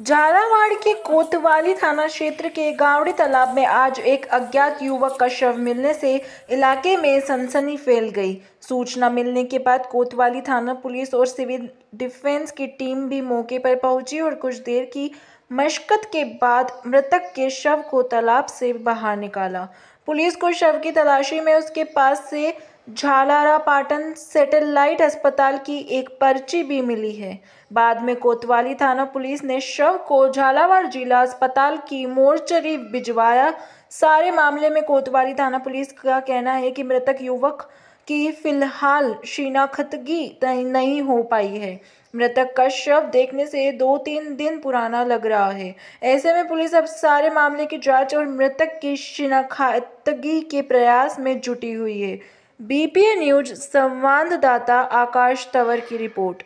झालावाड़ के कोतवाली थाना क्षेत्र के गावड़ी तालाब में आज एक अज्ञात युवक का शव मिलने से इलाके में सनसनी फैल गई सूचना मिलने के बाद कोतवाली थाना पुलिस और सिविल डिफेंस की टीम भी मौके पर पहुंची और कुछ देर की मशक्कत के बाद मृतक के शव को तालाब से बाहर निकाला पुलिस को शव की तलाशी में उसके पास से पाटन सेटेलाइट अस्पताल की एक पर्ची भी मिली है बाद में कोतवाली थाना पुलिस ने शव को झालावाड़ जिला अस्पताल की मोर्चरी भिजवाया सारे मामले में कोतवाली थाना पुलिस का कहना है कि मृतक युवक की फिलहाल शिनाख्तगी नहीं हो पाई है मृतक का शव देखने से दो तीन दिन पुराना लग रहा है ऐसे में पुलिस अब सारे मामले की जांच और मृतक की शिनाख्तगी के प्रयास में जुटी हुई है बीपीए न्यूज संवाददाता आकाश तंवर की रिपोर्ट